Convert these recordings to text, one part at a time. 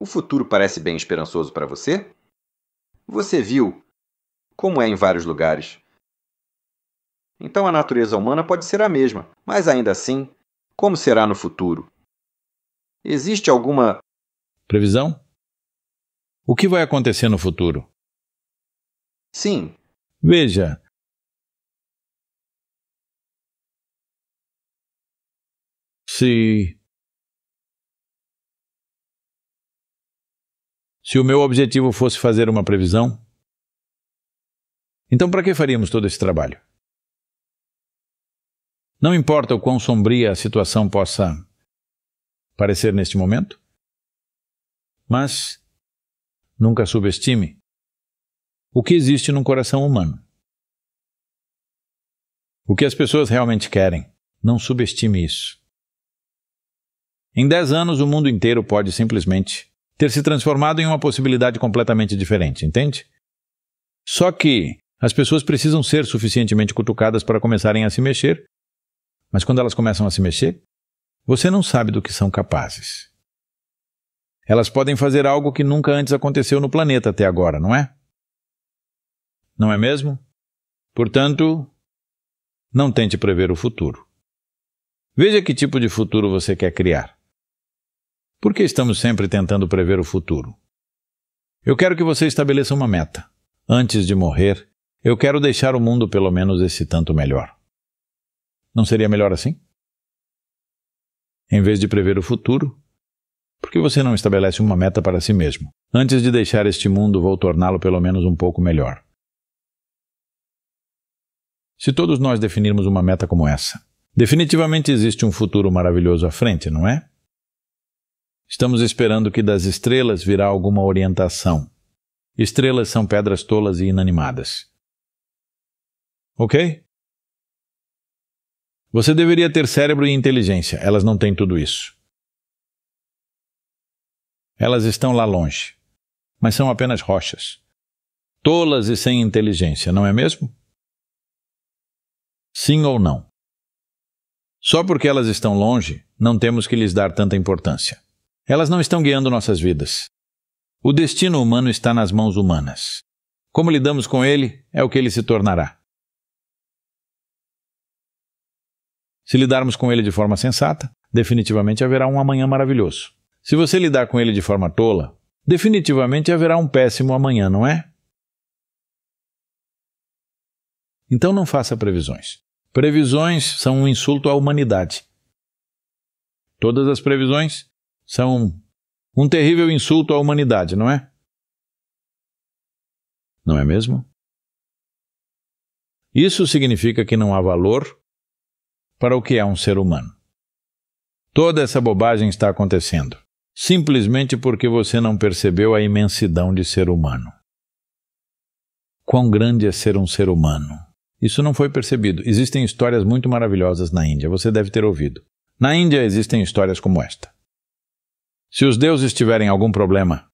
O futuro parece bem esperançoso para você? Você viu como é em vários lugares. Então a natureza humana pode ser a mesma, mas ainda assim, como será no futuro? Existe alguma previsão? O que vai acontecer no futuro? Sim. Veja, se se o meu objetivo fosse fazer uma previsão? Então, para que faríamos todo esse trabalho? Não importa o quão sombria a situação possa parecer neste momento, mas nunca subestime o que existe num coração humano. O que as pessoas realmente querem, não subestime isso. Em dez anos, o mundo inteiro pode simplesmente ter se transformado em uma possibilidade completamente diferente, entende? Só que as pessoas precisam ser suficientemente cutucadas para começarem a se mexer, mas quando elas começam a se mexer, você não sabe do que são capazes. Elas podem fazer algo que nunca antes aconteceu no planeta até agora, não é? Não é mesmo? Portanto, não tente prever o futuro. Veja que tipo de futuro você quer criar. Por que estamos sempre tentando prever o futuro? Eu quero que você estabeleça uma meta. Antes de morrer, eu quero deixar o mundo pelo menos esse tanto melhor. Não seria melhor assim? Em vez de prever o futuro, por que você não estabelece uma meta para si mesmo? Antes de deixar este mundo, vou torná-lo pelo menos um pouco melhor. Se todos nós definirmos uma meta como essa, definitivamente existe um futuro maravilhoso à frente, não é? Estamos esperando que das estrelas virá alguma orientação. Estrelas são pedras tolas e inanimadas. Ok? Você deveria ter cérebro e inteligência, elas não têm tudo isso. Elas estão lá longe, mas são apenas rochas. Tolas e sem inteligência, não é mesmo? Sim ou não? Só porque elas estão longe, não temos que lhes dar tanta importância. Elas não estão guiando nossas vidas. O destino humano está nas mãos humanas. Como lidamos com ele é o que ele se tornará. Se lidarmos com ele de forma sensata, definitivamente haverá um amanhã maravilhoso. Se você lidar com ele de forma tola, definitivamente haverá um péssimo amanhã, não é? Então não faça previsões. Previsões são um insulto à humanidade. Todas as previsões são um terrível insulto à humanidade, não é? Não é mesmo? Isso significa que não há valor para o que é um ser humano. Toda essa bobagem está acontecendo, simplesmente porque você não percebeu a imensidão de ser humano. Quão grande é ser um ser humano? Isso não foi percebido. Existem histórias muito maravilhosas na Índia, você deve ter ouvido. Na Índia existem histórias como esta. Se os deuses tiverem algum problema,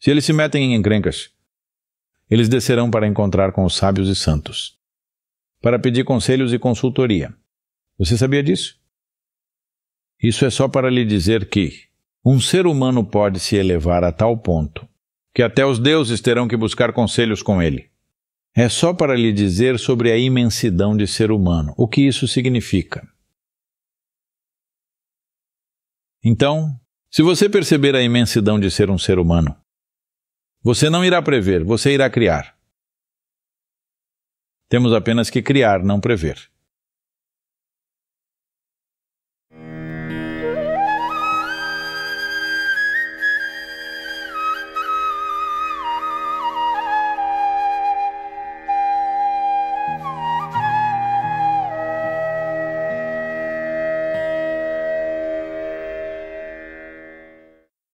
se eles se metem em encrencas, eles descerão para encontrar com os sábios e santos, para pedir conselhos e consultoria. Você sabia disso? Isso é só para lhe dizer que um ser humano pode se elevar a tal ponto que até os deuses terão que buscar conselhos com ele. É só para lhe dizer sobre a imensidão de ser humano, o que isso significa. Então, se você perceber a imensidão de ser um ser humano, você não irá prever, você irá criar. Temos apenas que criar, não prever.